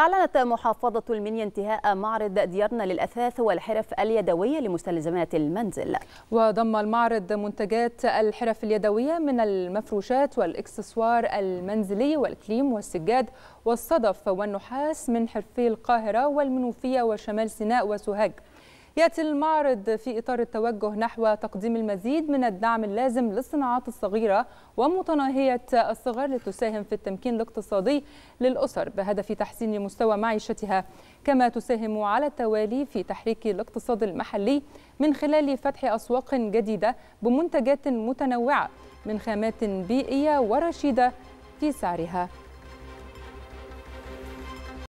أعلنت محافظة المنيا انتهاء معرض ديارنا للأثاث والحرف اليدوية لمستلزمات المنزل وضم المعرض منتجات الحرف اليدوية من المفروشات والإكسسوار المنزلي والكليم والسجاد والصدف والنحاس من حرفي القاهرة والمنوفية وشمال سيناء وسوهاج يأتي المعرض في إطار التوجه نحو تقديم المزيد من الدعم اللازم للصناعات الصغيرة ومتناهية الصغر لتساهم في التمكين الاقتصادي للأسر بهدف تحسين مستوى معيشتها كما تساهم على التوالي في تحريك الاقتصاد المحلي من خلال فتح أسواق جديدة بمنتجات متنوعة من خامات بيئية ورشيدة في سعرها